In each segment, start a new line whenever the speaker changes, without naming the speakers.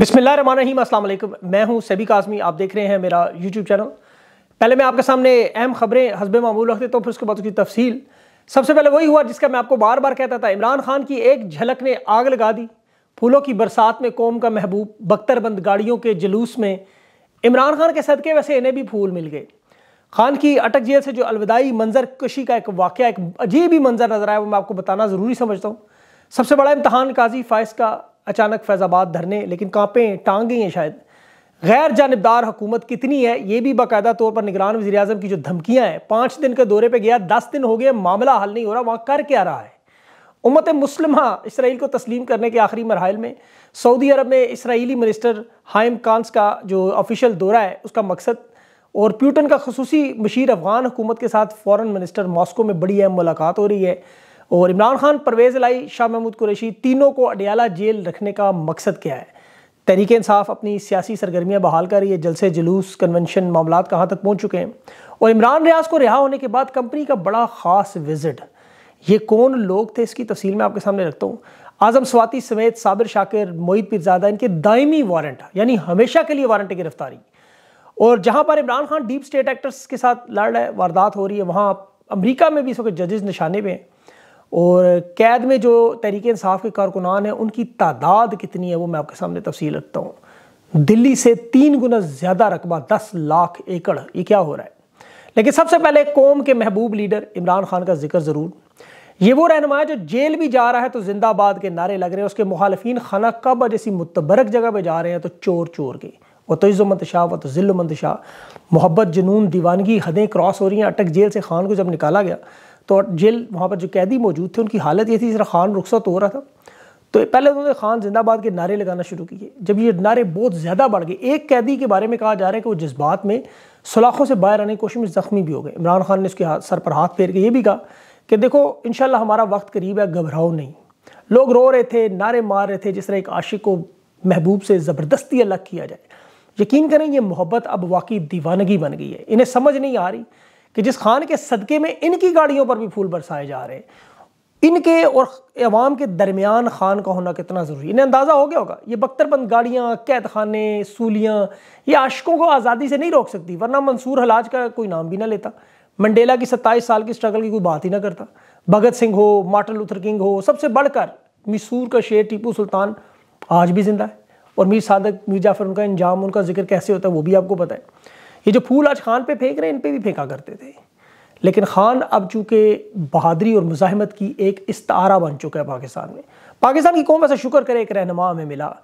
बिसमीम अल्लाम मैं हूं सभी काजमी आप देख रहे हैं मेरा यूट्यूब चैनल पहले मैं आपके सामने अहम खबरें हसब मामूल रखते तो फिर उसके बाद उसकी तफसील सबसे पहले वही हुआ जिसका मैं आपको बार बार कहता था इमरान खान की एक झलक ने आग लगा दी फूलों की बरसात में कौम का महबूब बख्तरबंद गाड़ियों के जुलूस में इमरान खान के सदके वैसे इन्हें भी फूल मिल गए खान की अटक जेल से जो अलविदाई मंजर कशी का एक वाक़ एक अजीब ही मंजर नज़र आया वो मैं आपको बताना ज़रूरी समझता हूँ सबसे बड़ा इम्तहान काजी फ़ायस का अचानक फैज़ाबाद धरने लेकिन कांपें गई हैं शायद गैर जानबदार हुकूमत कितनी है ये भी बाकायदा तौर पर निगरान वजी अजम की जो धमकियाँ हैं पाँच दिन के दौरे पर गया दस दिन हो गए मामला हल नहीं हो रहा वहाँ कर क्या रहा है उमत हाँ इसराइल को तस्लीम करने के आखिरी मरहल में सऊदी अरब में इसराइली मिनिस्टर हाइम कांस का जो ऑफिशियल दौरा है उसका मकसद और प्यूटन का खसूसी मशीर अफगान हुकूमत के साथ फ़ॉरन मिनिस्टर मॉस्को में बड़ी अहम मुलाकात हो रही है और इमरान खान परवेज़ लाई शाह महमूद कुरैशी तीनों को अडियाला जेल रखने का मकसद क्या है तहरीक इंसाफ अपनी सियासी सरगर्मियाँ बहाल कर है जलसे जुलूस कन्वेंशन मामला कहाँ तक पहुँच चुके हैं और इमरान रियाज को रिहा होने के बाद कंपनी का बड़ा ख़ास विजिट ये कौन लोग थे इसकी तफसील मैं आपके सामने रखता हूँ आजम स्वाति समेत साबिर शाकिर मोहित पिरजादा इनके दायमी वारंट यानी हमेशा के लिए वारंट गिरफ्तारी और जहाँ पर Imran Khan deep state actors के साथ लड़ रहा है वारदात हो रही है वहाँ अमेरिका में भी इस वक्त जजेस निशाने पे हैं और कैद में जो तहरीक इंसाफ के कारकुनान हैं उनकी तादाद कितनी है वो मैं आपके सामने तफसील रखता हूँ दिल्ली से तीन गुना ज़्यादा रकबा दस लाख एकड़ ये क्या हो रहा है लेकिन सबसे पहले कौम के महबूब लीडर इमरान खान का जिक्र ज़रूर ये वो रहनमा है जो जेल भी जा रहा है तो जिंदाबाद के नारे लग रहे हैं उसके मुखालफी खाना कब जैसी मुतबरक जगह पर जा रहे हैं तो चोर चोर के वह तो शाह व तो व शाह मोहब्बत जुनून दीवानगी हदें क्रॉस हो रही हैं अटक जेल से खान को जब निकाला गया तो जेल वहाँ पर जो कैदी मौजूद थे उनकी हालत ये थी जरा खान रुखसत हो रहा था तो पहले उन्होंने खान जिंदाबाद के नारे लगाना शुरू किए जब ये नारे बहुत ज़्यादा बढ़ गए एक कैदी के बारे में कहा जा रहा है कि वो जज्बात में सलाखों से बाहर आने की कोशिश में ज़ख्मी भी हो गए इमरान खान ने उसके हाथ सर पर हाथ फेर के ये भी कहा कि देखो इन हमारा वक्त करीब है घबराओ नहीं लोग रो रहे थे नारे मार रहे थे जिस तरह एक आशिक को महबूब से ज़बरदस्ती अलग किया जाए यकीन करें ये मोहब्बत अब वाकई दीवानगी बन गई है इन्हें समझ नहीं आ रही कि जिस खान के सदक़े में इनकी गाड़ियों पर भी फूल बरसाए जा रहे हैं इनके और अवाम के दरमियान खान का होना कितना ज़रूरी इन्हें अंदाज़ा हो गया होगा ये बख्तरबंद गाड़ियाँ कैद खाने सूलियाँ ये आशकों को आज़ादी से नहीं रोक सकती वरना मंसूर हलाज का कोई नाम भी ना लेता मंडेला की सत्ताईस साल की स्ट्रगल की कोई बात ही ना करता भगत सिंह हो मार्टन लूथर किंग हो सबसे बढ़कर मीसूर का शेर टीपू सुल्तान आज भी ज़िंदा है और मीर सादक मीर जाफ़र उनका इंजाम उनका जिक्र कैसे होता है वो भी आपको पता है ये जो फूल आज खान पे फेंक रहे हैं इन पे भी फेंका करते थे लेकिन खान अब चूँकि बहादरी और मुजाहमत की एक इस्तारा बन चुका है पाकिस्तान में पाकिस्तान की कौम ऐसा शुक्र करे एक रहनमा हमें मिला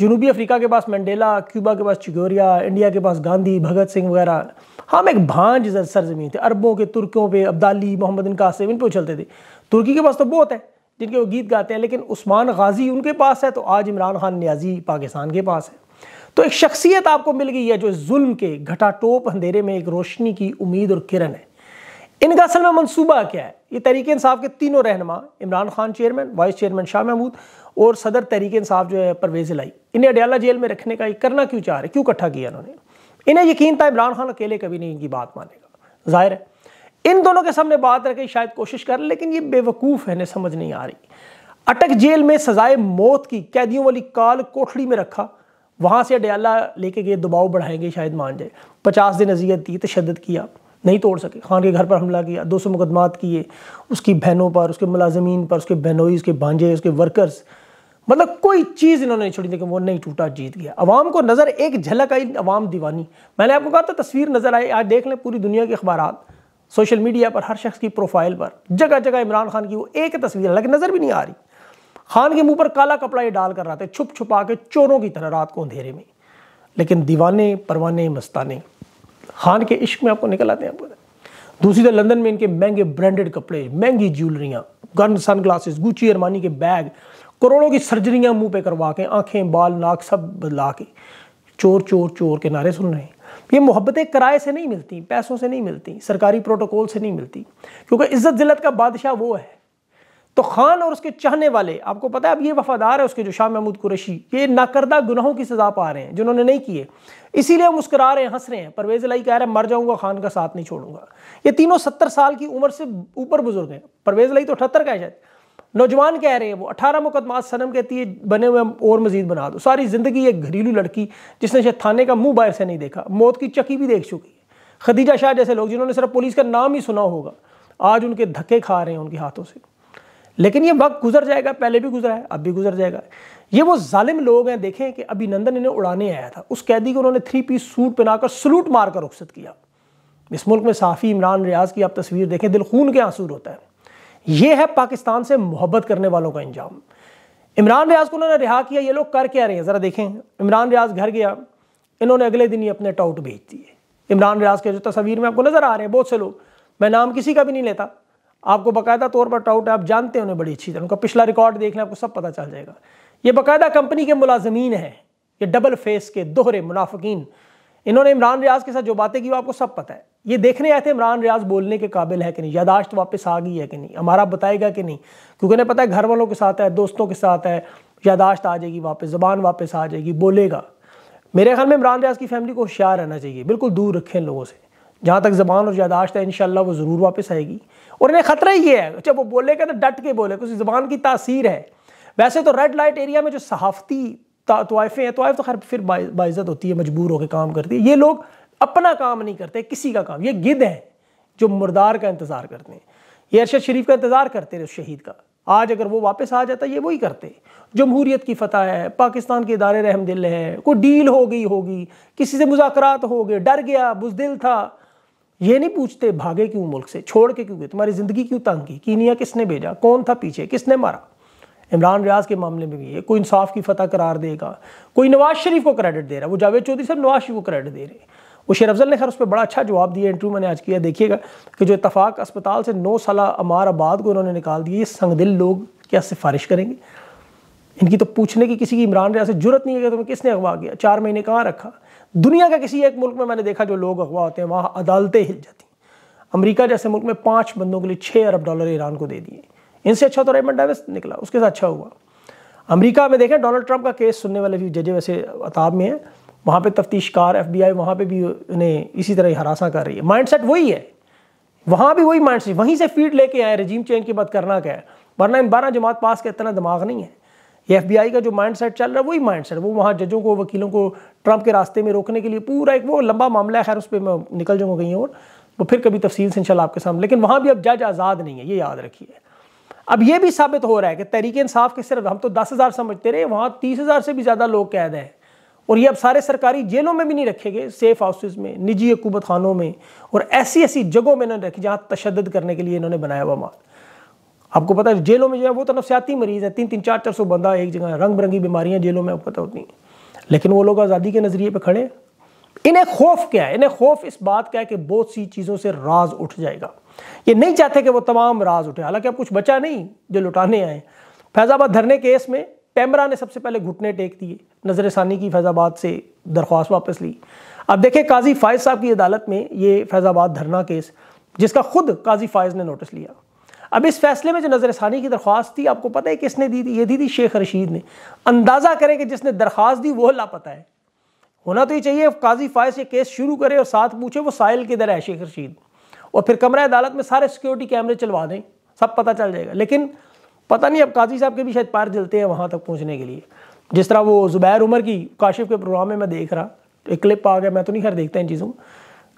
जनूबी अफ्रीका के पास मंडेला क्यूबा के पास चिगोरिया इंडिया के पास गांधी भगत सिंह वगैरह हम एक भांज सरजमीन थे अरबों के तुर्कियों पे अब्दाली मोहम्मद इनका कासिम इन पे उछलते थे तुर्की के पास तो बहुत है जिनके वो गीत गाते हैं लेकिन उस्मान गाजी उनके पास है तो आज इमरान खान न्याजी पाकिस्तान के पास है तो एक शख्सियत आपको मिल गई है जो जुल्म के घटाटोप अंधेरे में एक रोशनी की उम्मीद और किरण है इनका असल में मनसूबा क्या है ये तरीके इंसाफ के तीनों रहनमा Imran Khan chairman vice chairman Shah Mahmood और सदर तरीके इंसाफ जो है परवेज लाई इन्हें अडयाला जेल में रखने का ये करना क्यों चाह रहे क्यों इकट्ठा किया इन्होंने इन्हें यकीन था इमरान खान अकेले कभी नहीं इनकी बात मानेगा जाहिर है इन दोनों के सामने बात रखे शायद कोशिश कर लेकिन ये बेवकूफ़ है इन्हें समझ नहीं आ रही अटक जेल में सजाए मौत की कैदियों वाली काल कोठड़ी में रखा वहाँ से अडयाला लेके गए दबाव बढ़ाएंगे शायद मान जाए पचास दिन अजियत दी तशद किया नहीं तोड़ सके खान के घर पर हमला किया दो सौ मुकदमात किए उसकी बहनों पर उसके मुलाजमीन पर उसके बहनोई उसके भांजे उसके वर्कर्स मतलब कोई चीज़ इन्होंने छोड़ी लेकिन वो नहीं टूटा जीत गया अवाम को नज़र एक झलक आई अवाम दीवानी मैंने आपको कहा था तस्वीर नज़र आई आज देख लें पूरी दुनिया के अखबार सोशल मीडिया पर हर शख्स की प्रोफाइल पर जगह जगह इमरान खान की वो एक तस्वीर हालांकि नज़र भी नहीं आ रही खान के मुंह पर काला कपड़ा ये डाल कर था छुप छुपा के चोरों की तरह रात को अंधेरे में लेकिन दीवाने परवाने मस्ताने खान के इश्क में आपको निकल आते हैं आपको दूसरी तरफ लंदन में इनके महंगे ब्रांडेड कपड़े महंगी ज्वेलरियाँ गन सन ग्लासेस गुची अरमानी के बैग करोड़ों की सर्जरियाँ मुंह पे करवा के आंखें बाल नाक सब बदला के चोर चोर चोर के नारे सुन रहे हैं ये मोहब्बतें किराए से नहीं मिलती पैसों से नहीं मिलती सरकारी प्रोटोकॉल से नहीं मिलती क्योंकि इज्जत जिलत का बादशाह वो है तो खान और उसके चाहने वाले आपको पता है अब ये वफादार है उसके जो शाह महमूद कुरैशी ये नाकर्दा गुनाहों की सज़ा पा रहे हैं जिन्होंने नहीं किए इसीलिए मुस्करा रहे हैं हंस रहे हैं परवेज़ लाई कह रहे हैं मर जाऊंगा खान का साथ नहीं छोड़ूंगा ये तीनों सत्तर साल की उम्र से ऊपर बुजुर्ग हैं परवेज़ लाई तो अठहत्तर का है शायद नौजवान कह रहे हैं वो अठारह मुकदमा सनम कहती है बने हुए और मजीद बना दो सारी ज़िंदगी एक घरेलू लड़की जिसने शायद थाने का मुंह बाहर से नहीं देखा मौत की चक्की भी देख चुकी है खदीजा शाह जैसे लोग जिन्होंने सिर्फ पुलिस का नाम ही सुना होगा आज उनके धक्के खा रहे हैं उनके हाथों से लेकिन ये वक्त गुजर जाएगा पहले भी गुजरा है अब भी गुजर जाएगा ये वो जालिम लोग हैं देखें कि अभिनंदन इन्हें उड़ाने आया था उस कैदी को उन्होंने थ्री पीस सूट पहनाकर सलूट मारकर रुखसत किया इस मुल्क में साफ़ी इमरान रियाज की आप तस्वीर देखें दिल खून के आंसूर होता है ये है पाकिस्तान से मोहब्बत करने वालों का इंजाम इमरान रियाज को उन्होंने रिहा किया ये लोग कर क्या रहे हैं ज़रा देखें इमरान रियाज घर गया इन्होंने अगले दिन ही अपने टाउट भेज दिए इमरान रियाज के जो तस्वीर में आपको नज़र आ रहे हैं बहुत से लोग मैं नाम किसी का भी नहीं लेता आपको बाकायदा तौर पर टाउट आप जानते हैं उन्हें बड़ी अच्छी तरह उनका पिछला रिकॉर्ड देख लें आपको सब पता चल जाएगा ये बाकायदा कंपनी के मुलाजमीन हैं ये डबल फेस के दोहरे मुनाफिकीन इन्होंने इमरान रियाज के साथ जो बातें की वो आपको सब पता है ये देखने आए थे इमरान रियाज बोलने के काबिल है कि नहीं यादाश्त वापस आ गई है कि नहीं हमारा बताएगा कि नहीं क्योंकि उन्हें पता है घर वालों के साथ है दोस्तों के साथ है यादाश्त आ जाएगी वापस ज़बान वापस आ जाएगी बोलेगा मेरे ख्याल में इमरान रियाज की फैमिली को होशियार रहना चाहिए बिल्कुल दूर रखें लोगों से जहाँ तक ज़बान और यादाश्त है इन वो ज़रूर वापस आएगी और इन्हें खतरा ही है जब अच्छा, वो बोलेगा तो डट के बोले उसकी ज़बान की तासीर है वैसे तो रेड लाइट एरिया में जो सहाफ़ती तोाइफें हैं तोाइफ तो खैर फिर बाइज़त होती है मजबूर होकर काम करती है ये लोग अपना काम नहीं करते किसी का काम ये गिद हैं जो मुर्दार का इंतज़ार करते हैं ये अरशद शरीफ का इंतज़ार करते रहे उस शहीद का आज अगर वो वापस आ जाता ये वही करते जमहूरीत की फतह है पाकिस्तान के इदारे रहमदिल है कोई डील हो गई होगी किसी से मुजाकर हो गए डर गया बुजदिल था ये नहीं पूछते भागे क्यों मुल्क से छोड़ के क्यों गए तुम्हारी ज़िंदगी क्यों तंग की कीनिया किसने भेजा कौन था पीछे किसने मारा इमरान रियाज के मामले में भी है कोई इंसाफ की फतह करार देगा कोई नवाज शरीफ को क्रेडिट दे रहा है वो जावेद चौधरी साहब नवाज शरीफ को क्रेडिट दे रहे हैं वो शेर अफजल ने खैर उस पर बड़ा अच्छा जवाब दिया इंटरव्यू मैंने आज किया देखिएगा कि जो इतफाक़ अस्पताल से नौ साल अमार आबाद को उन्होंने निकाल दिए ये संगदिल लोग क्या सिफारिश करेंगे इनकी तो पूछने की किसी की इमरान रियाज से जरूरत नहीं है कि तुम्हें किसने अगवा किया चार महीने कहाँ रखा दुनिया का किसी एक मुल्क में मैंने देखा जो लोग अगवा होते हैं वहाँ अदालतें हिल जाती अमेरिका जैसे मुल्क में पाँच बंदों के लिए छः अरब डॉलर ईरान को दे दिए इनसे अच्छा तो रेमंड डेविस निकला उसके साथ अच्छा हुआ अमेरिका में देखें डोनाल्ड ट्रंप का केस सुनने वाले भी जजे वैसे अताब में है वहाँ पे तफ्तीशकार एफ बी आई वहाँ पर भी उन्हें इसी तरह हरासा कर रही है माइंड सेट वही है वहाँ भी वही माइंड सेट वहीं से फीड लेके आए रजीम चेंज की बात करना क्या है वरना इन बारह जमात पास का इतना दिमाग नहीं है बी आई का जो माइंड सेट चल रहा है वही माइंड सेट वो वहाँ जजों को वकीलों को ट्रंप के रास्ते में रोकने के लिए पूरा एक वो लंबा मामला है खैर उस पर मैं निकल जाऊँगा कहीं और वो फिर कभी तफसील से इंशाल्लाह आपके सामने लेकिन वहाँ भी अब जज आज़ाद नहीं है ये याद रखिए अब ये भी साबित हो रहा है कि तरीके इंसाफ के सिर्फ हम तो दस हज़ार समझते रहे वहाँ तीस हज़ार से भी ज़्यादा लोग कैद हैं और ये अब सारे सरकारी जेलों में भी नहीं रखे गए सेफ हाउसेज में निजी हकूमत खानों में और ऐसी ऐसी जगहों में इन्होंने रखी जहाँ तशद करने के लिए इन्होंने बनाया हुआ माल आपको पता है जेलों में जो है वो तो नफसियाती मरीज़ है तीन तीन चार चार सौ बंदा एक जगह रंग बिरंगी बीमारियाँ जेलों में आपको पता होती हैं लेकिन वो लोग आज़ादी के नज़रिए पर खड़े इन्हें खौफ क्या है इन्हें खौफ इस बात का है कि बहुत सी चीज़ों से राज उठ जाएगा ये नहीं चाहते कि वो तमाम राज उठे हालांकि अब कुछ बचा नहीं जो लुटाने आए फैज़ाबाद धरने केस में पैमरा ने सबसे पहले घुटने टेक दिए नज़र सानी की फैज़ाबाद से दरख्वास्त वापस ली अब देखिए काजी फ़ायज़ साहब की अदालत में ये फैज़ाबाद धरना केस जिसका खुद काजी फ़ायज़ ने नोटिस लिया अब इस फैसले में जो नज़रसानी की दरख्वास्त थी आपको पता है किसने दी थी ये दी थी शेख रशीद ने अंदाज़ा करें कि जिसने दरख्वास्त दी वो लापता है होना तो ये चाहिए काजी फायज ये केस शुरू करे और साथ पूछे वो साइल किधर है शेख रशीद और फिर कमरा अदालत में सारे सिक्योरिटी कैमरे चलवा दें सब पता चल जाएगा लेकिन पता नहीं अब काजी साहब के भी शायद पैर जलते हैं वहाँ तक पहुँचने के लिए जिस तरह वो ज़ुबैर उमर की काशिफ के प्रोग्राम में मैं देख रहा एक क्लिप आ गया मैं तो नहीं खैर देखता इन चीज़ों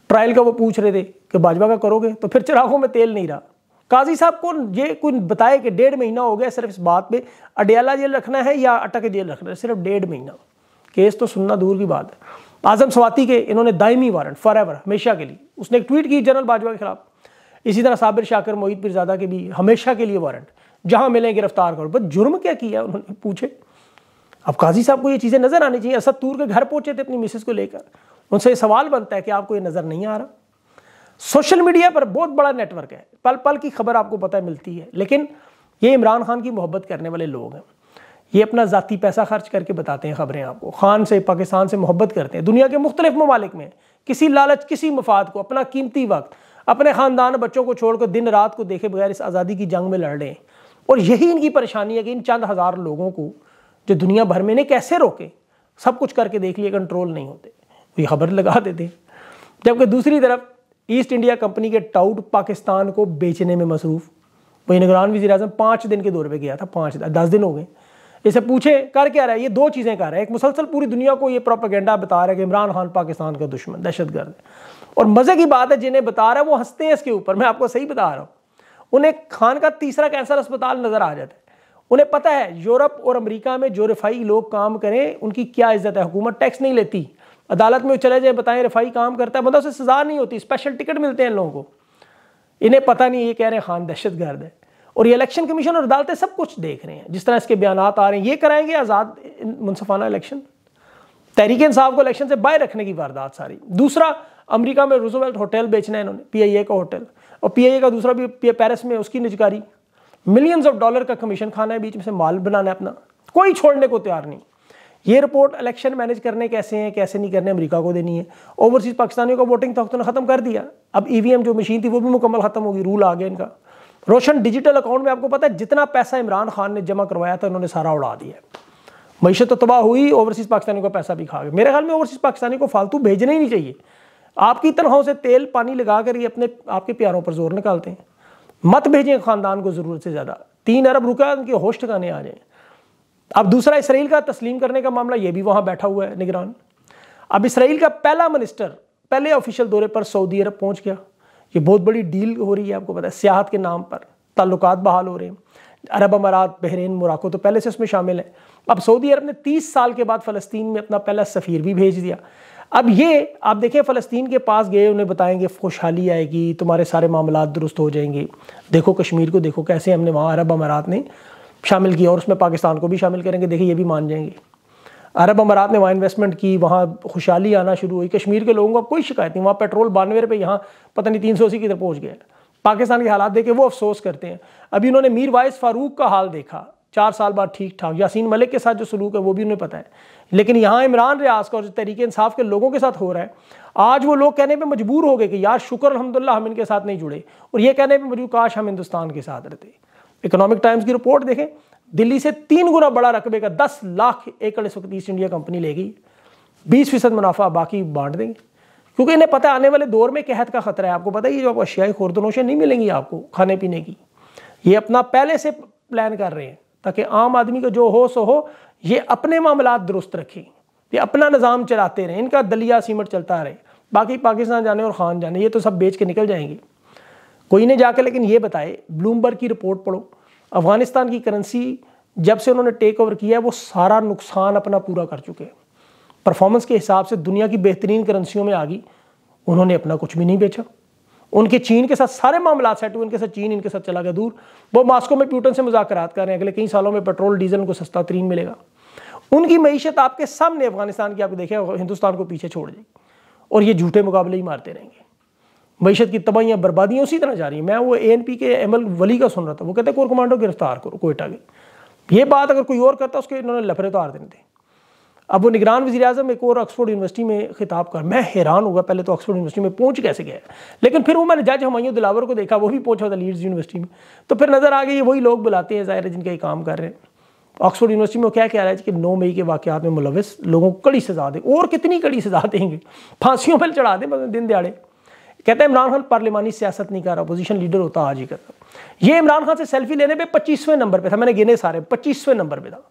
ट्रायल का वो पूछ रहे थे कि भाजपा का करोगे तो फिर चिराखों में तेल नहीं रहा काजी साहब को ये कोई बताए कि डेढ़ महीना हो गया सिर्फ इस बात पे अडयाला जेल रखना है या अटक जेल रखना है सिर्फ डेढ़ महीना केस तो सुनना दूर की बात है आजम स्वाति के इन्होंने दायमी वारंट फॉर एवर हमेशा के लिए उसने एक ट्वीट की जनरल बाजवा के खिलाफ इसी तरह साबिर शाकर मोहित पिरजादा के भी हमेशा के लिए वारंट जहां मिले गिरफ्तार करो बस जुर्म क्या किया उन्होंने पूछे अब काजी साहब को ये चीज़ें नज़र आनी चाहिए असद तूर के घर पहुंचे थे अपनी मिसेस को लेकर उनसे सवाल बनता है कि आपको ये नज़र नहीं आ रहा सोशल मीडिया पर बहुत बड़ा नेटवर्क है पल पल की खबर आपको पता है मिलती है लेकिन ये इमरान खान की मोहब्बत करने वाले लोग हैं ये अपना जाति पैसा खर्च करके बताते हैं खबरें आपको खान से पाकिस्तान से मोहब्बत करते हैं दुनिया के मुख्तलिफ ममालिक में किसी लालच किसी मफाद को अपना कीमती वक्त अपने ख़ानदान बच्चों को छोड़कर दिन रात को देखे बगैर इस आज़ादी की जंग में लड़ रहे हैं और यही इनकी परेशानी है कि इन चंद हज़ार लोगों को जो दुनिया भर में ने कैसे रोके सब कुछ करके देख लिए कंट्रोल नहीं होते ये खबर लगा देते जबकि दूसरी तरफ ईस्ट इंडिया कंपनी के टाउट पाकिस्तान को बेचने में मसरूफ़ वही निगरान वजी अजम पाँच दिन के दौरे पर गया था पाँच दस दिन हो गए इसे पूछे कर क्या रहा है ये दो चीज़ें कर रहा है एक मुसलसल पूरी दुनिया को ये प्रोपागेंडा बता रहा है कि इमरान खान पाकिस्तान का दुश्मन दहशत गर्द और मज़े की बात है जिन्हें बता रहा है वो हंसते हैं इसके ऊपर मैं आपको सही बता रहा हूँ उन्हें खान का तीसरा कैंसर अस्पताल नज़र आ जाता है उन्हें पता है यूरोप और अमेरिका में जो रिफाई लोग काम करें उनकी क्या इज्जत है हुकूमत टैक्स नहीं लेती अदालत में चले जाए बताएं रफाई काम करता है मतलब उसे सजा नहीं होती स्पेशल टिकट मिलते हैं इन लोगों को इन्हें पता नहीं ये कह रहे हैं खान हाँ, दहशत गर्द है और ये इलेक्शन कमीशन और अदालतें सब कुछ देख रहे हैं जिस तरह इसके बयान आ रहे हैं ये कराएंगे आज़ाद मुनसफाना इलेक्शन तहरीक इंसाफ को इलेक्शन से बाहर रखने की वारदात सारी दूसरा अमरीका में रोजोवेल्ट होटल बेचना है इन्होंने ए का होटल और ए का दूसरा भी पैरिस में उसकी निजकारी मिलियंस ऑफ डॉलर का कमीशन खाना है बीच में से माल बनाना है अपना कोई छोड़ने को तैयार नहीं ये रिपोर्ट इलेक्शन मैनेज करने कैसे हैं कैसे नहीं करने अमेरिका को देनी है ओवरसीज़ पाकिस्तानियों का वोटिंग तो ख़त्म कर दिया अब ई e जो मशीन थी वो भी मुकम्मल ख़त्म होगी रूल आ गया इनका रोशन डिजिटल अकाउंट में आपको पता है जितना पैसा इमरान खान ने जमा करवाया था उन्होंने सारा उड़ा दिया मीशत तो तबाह हुई ओवरसीज़ पाकिस्तानी को पैसा भी खा गया मेरे ख्याल में ओवरसीज़ पाकिस्तानी को फालतू भेजना ही नहीं चाहिए आपकी तनखों से तेल पानी लगा कर ये अपने आपके प्यारों पर जोर निकालते हैं मत भेजें ख़ानदान को ज़रूरत से ज़्यादा तीन अरब रुका उनके होश ठिकाने आ जाएँ अब दूसरा इसराइल का तस्लीम करने का मामला यह भी वहां बैठा हुआ है निगरान अब इसराइल का पहला मिनिस्टर पहले ऑफिशियल दौरे पर सऊदी अरब पहुंच गया ये बहुत बड़ी डील हो रही है आपको पता है सियाहत के नाम पर ताल्लुक बहाल हो रहे हैं अरब अमारात बहरीन मोराको तो पहले से उसमें शामिल है अब सऊदी अरब ने 30 साल के बाद फ़लस्तीन में अपना पहला सफ़ीर भी भेज दिया अब ये आप देखें फ़लस्तीन के पास गए उन्हें बताएंगे खुशहाली आएगी तुम्हारे सारे मामला दुरुस्त हो जाएंगे देखो कश्मीर को देखो कैसे हमने वहाँ अरब अमारात ने शामिल किया और उसमें पाकिस्तान को भी शामिल करेंगे देखिए ये भी मान जाएंगे अरब अमारात ने वहाँ इन्वेस्टमेंट की वहाँ खुशहाली आना शुरू हुई कश्मीर के लोगों को कोई शिकायत नहीं वहाँ पेट्रोल बानवे रुपये यहाँ पता नहीं तीन सौ अस्सी की तरफ पहुँच गया पाकिस्तान के हालात देखे वो अफसोस करते हैं अभी उन्होंने मीर वाइस फारूक का हाल देखा चार साल बाद ठीक ठाक यासीन मलिक के साथ जो सलूक है वो भी उन्हें पता है लेकिन यहाँ इमरान रियाज का और जो तरीके इंसाफ के लोगों के साथ हो रहा है आज वो लोग कहने पर मजबूर हो गए कि यार शुक्र अलहमदिल्ला हम इनके साथ नहीं जुड़े और ये कहने पर मजबूर काश हम हिंदुस्तान के साथ रहते इकोनॉमिक टाइम्स की रिपोर्ट देखें दिल्ली से तीन गुना बड़ा रकबे का दस लाख एकड़ इस वक्त ईस्ट इंडिया कंपनी लेगी बीस फीसद मुनाफा बाकी बांट देंगे क्योंकि इन्हें पता आने वाले दौर में कहत का खतरा है आपको पता है ये जो आप अशियाई खुरदनोशें तो नहीं मिलेंगी आपको खाने पीने की ये अपना पहले से प्लान कर रहे हैं ताकि आम आदमी का जो हो सो हो ये अपने मामला दुरुस्त रखें ये अपना निज़ाम चलाते रहें इनका दलिया सीमट चलता रहे बाकी पाकिस्तान जाने और खान जाने ये तो सब बेच के निकल जाएंगे कोई ने जाकर लेकिन ये बताए ब्लूमबर्ग की रिपोर्ट पढ़ो अफगानिस्तान की करेंसी जब से उन्होंने टेक ओवर किया है वो सारा नुकसान अपना पूरा कर चुके हैं परफॉर्मेंस के हिसाब से दुनिया की बेहतरीन करेंसियों में आ गई उन्होंने अपना कुछ भी नहीं बेचा उनके चीन के साथ सारे मामला सेट हुए उनके साथ चीन इनके साथ चला गया दूर वो मास्को में प्यूटन से मुजाकर कर रहे हैं अगले कई सालों में पेट्रोल डीजल उनको सस्ता तरीन मिलेगा उनकी मीशत आपके सामने अफगानिस्तान की आपको देखे हिंदुस्तान को पीछे छोड़ जाएगी और ये झूठे मुकाबले ही मारते रहेंगे मीशत की तबाहियाँ बर्बादियाँ उसी तरह जा रही हैं मैं वो ए एन पी के एम एल वली का सुन रहा था वो कहते हैं कोर कमांडो गिरफ्तार करो कोयटा के ये बात अगर कोई और करता उसके इन्होंने लफड़े तो हार देने थे अब वो निगरान वजी अजम एक और ऑक्सफोर्ड यूनिवर्सिटी में खिताब कर मैं हैरान हुआ पहले तो ऑक्सफोर्ड यूनिवर्सिटी में पहुंच कैसे गया लेकिन फिर वो मैंने जज हमायूं दिलावर को देखा वो भी पहुंचा था लीड्स यूनिवर्सिटी में तो फिर नज़र आ गई वही लोग बुलाते हैं ज़ाहिर है जिनका ये काम कर रहे हैं ऑक्सफोर्ड यूनिवर्सिटी में क्या कह रहा है कि नौ मई के वाकत में मुलविस लोगों को कड़ी सजा दें और कितनी कड़ी सजा देंगे फांसीियों पर चढ़ा दें मतलब दिन दिहाड़े कहते हैं इमरान खान पार्लिमानी सियासत नहीं कर रहा अपोजिशन लीडर होता आज ही करता ये इमरान खान से सेल्फी लेने पे पच्चीसवें नंबर पे था मैंने गिने सारे पच्चीसवें नंबर पे था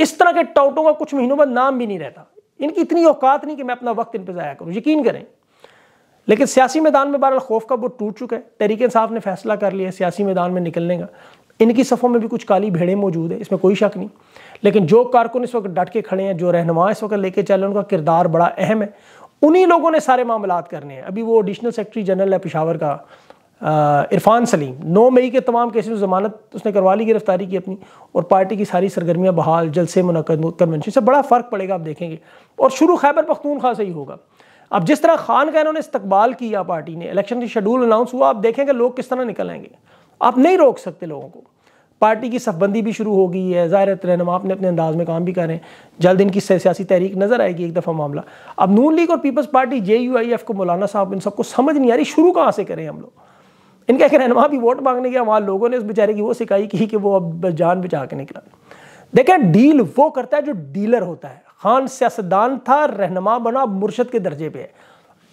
इस तरह के टाउटों का कुछ महीनों बाद नाम भी नहीं रहता इनकी इतनी औकात नहीं कि मैं अपना वक्त इन पर ज़ाया करूँ यकीन करें लेकिन सियासी मैदान में बहरहाल खौफ का वो टूट चुका है तहरीक साहब ने फैसला कर लिया सियासी मैदान में निकलने का इनकी सफ़ों में भी कुछ काली भेड़ें मौजूद है इसमें कोई शक नहीं लेकिन जो कारकुन इस वक्त डट के खड़े हैं जो रहनुमा इस वक्त लेके चल रहे हैं उनका किरदार बड़ा अहम है उन्हीं लोगों ने सारे मामला करने हैं अभी वो एडिशनल सेक्रेटरी जनरल है पिशावर का इरफान सलीम नौ मई के तमाम केसेस में जमानत उसने करवा ली गिरफ्तारी की अपनी और पार्टी की सारी सरगर्मियां बहाल जलसे मुनद कन्वेंशन से बड़ा फ़र्क पड़ेगा आप देखेंगे और शुरू खैबर पख्तून से ही होगा अब जिस तरह खान का इन्होंने इस्तकबाल किया पार्टी ने इलेक्शन के शेड्यूल अनाउंस हुआ आप देखेंगे लोग किस तरह निकल आएंगे आप नहीं रोक सकते लोगों को पार्टी की सफबंदी भी शुरू हो गई है ज़ाहिर रहनमा अपने अपने अंदाज में काम भी करें जल्द इनकी सियासी तहरीक नज़र आएगी एक दफ़ा मामला अब नून लीग और Peoples Party J U I F को मौलाना साहब इन सबको समझ नहीं आ रही शुरू कहाँ से करें हम लोग इनका एक रहनमा भी वोट मांगने गया वहाँ लोगों ने उस बेचारे की वो सिकाई की कि वो अब जान बचा के निकला देखें डील वो करता है जो डीलर होता है खान सियासतदान था रहनमा बना मुर्शद के दर्जे पे है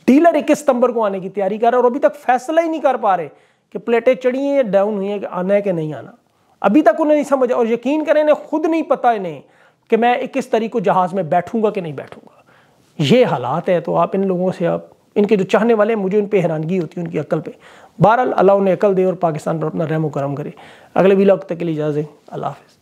डीलर इक्कीस सितंबर को आने की तैयारी कर रहा है और अभी तक फैसला ही नहीं कर पा रहे कि प्लेटें चढ़ी हैं या डाउन हुई हैं कि आना है कि नहीं आना अभी तक उन्हें नहीं समझ और यकीन करें इन्हें खुद नहीं पता इन्हें कि मैं इक्कीस तारीख को जहाज़ में बैठूंगा कि नहीं बैठूंगा ये हालात है तो आप इन लोगों से आप इनके जो चाहने वाले हैं मुझे उन पर हैरानगी होती है उनकी अक्ल पर बहरहाल अल्लाह उन्हें अकल दे और पाकिस्तान पर अपना रहम करम करे अगले भी वक्त तक के लिए इजाज़ें अल्लाह हाफ़